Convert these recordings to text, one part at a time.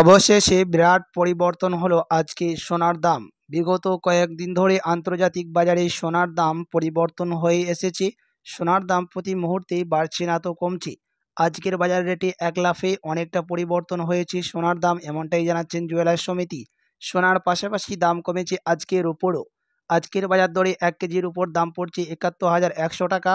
অবশেষে বিরাট পরিবর্তন হলো আজকে সোনার দাম বিগত কয়েকদিন ধরে আন্তর্জাতিক বাজারে সোনার দাম পরিবর্তন হয়ে এসেছে সোনার দাম প্রতি মুহূর্তে বাড়ছে না তো কমছে আজকের বাজার রেটে এক লাফে অনেকটা পরিবর্তন হয়েছে সোনার দাম এমনটাই জানাচ্ছেন জুয়েলার সমিতি সোনার পাশাপাশি দাম কমেছে আজকের উপরও আজকের বাজার দরে এক কেজির উপর দাম পড়ছে একাত্তর হাজার একশো টাকা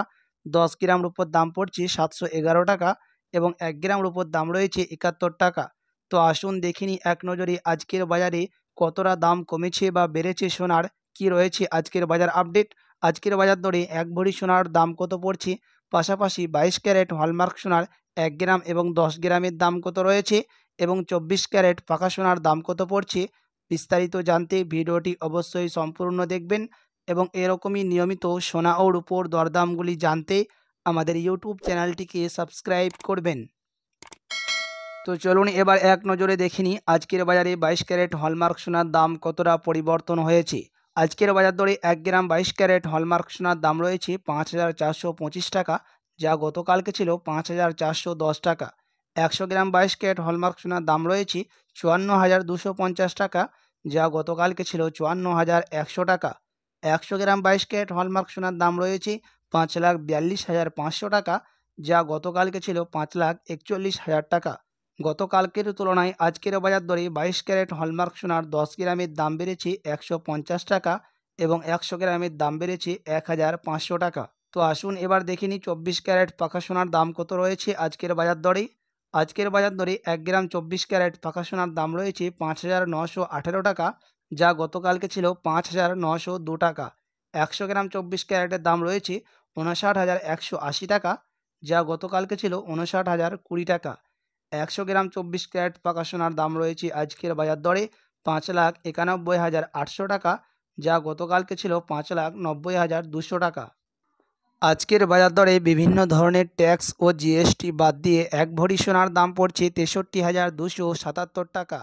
দশ গ্রাম রুপোর দাম পড়ছে সাতশো এগারো টাকা এবং এক গ্রাম রুপোর দাম রয়েছে একাত্তর টাকা তো আসুন দেখিনি এক নজরে আজকের বাজারে কতটা দাম কমেছে বা বেড়েছে সোনার কি রয়েছে আজকের বাজার আপডেট আজকের বাজার দরে এক ভরি সোনার দাম কত পড়ছে পাশাপাশি বাইশ ক্যারেট হলমার্ক সোনার এক গ্রাম এবং দশ গ্রামের দাম কত রয়েছে এবং চব্বিশ ক্যারেট পাকা সোনার দাম কত পড়ছে বিস্তারিত জানতে ভিডিওটি অবশ্যই সম্পূর্ণ দেখবেন এবং এরকমই নিয়মিত সোনা ও রূপোর দরদামগুলি জানতে আমাদের ইউটিউব চ্যানেলটিকে সাবস্ক্রাইব করবেন তো চলুন এবার এক নজরে দেখিনি আজকের বাজারে বাইশ ক্যারেট হলমার্ক সোনার দাম কতটা পরিবর্তন হয়েছে আজকের বাজার দরে এক গ্রাম বাইশ ক্যারেট হলমার্ক সোনার দাম রয়েছে পাঁচ হাজার চারশো পঁচিশ টাকা যা গতকালকে ছিল পাঁচ হাজার চারশো দশ টাকা একশো গ্রাম বাইশ ক্যারেট হলমার্ক সোনার দাম রয়েছে চুয়ান্ন হাজার দুশো পঞ্চাশ টাকা যা গতকালকে ছিল চুয়ান্ন হাজার একশো টাকা একশো গ্রাম বাইশ ক্যারেট হলমার্ক সোনার দাম রয়েছে পাঁচ লাখ বিয়াল্লিশ হাজার পাঁচশো টাকা যা গতকালকে ছিল পাঁচ লাখ একচল্লিশ হাজার টাকা গতকালকের তুলনায় আজকের বাজার দরে বাইশ ক্যারেট হলমার্ক সোনার দশ গ্রামের দাম বেড়েছে একশো পঞ্চাশ টাকা এবং একশো গ্রামের দাম বেড়েছে এক হাজার পাঁচশো টাকা তো আসুন এবার দেখে চব্বিশ ক্যারেট পাখা সোনার দাম কত রয়েছে আজকের বাজার দরে আজকের বাজার দরে এক গ্রাম চব্বিশ ক্যারেট পাখা সোনার দাম রয়েছে পাঁচ হাজার নশো আঠেরো টাকা যা গতকালকে ছিল পাঁচ হাজার নশো দু টাকা একশো গ্রাম চব্বিশ ক্যারেটের দাম রয়েছে উনষাট হাজার একশো আশি টাকা যা গতকালকে ছিল উনষাট হাজার কুড়ি টাকা একশো গ্রাম চব্বিশ ক্যারেট পাকা সোনার দাম রয়েছে আজকের বাজার দরে পাঁচ লাখ একানব্বই হাজার আটশো টাকা যা গতকালকে ছিল পাঁচ লাখ নব্বই হাজার দুশো টাকা আজকের বাজার দরে বিভিন্ন ধরনের ট্যাক্স ও জিএসটি বাদ দিয়ে এক ভরি সোনার দাম পড়ছে তেষট্টি হাজার দুশো সাতাত্তর টাকা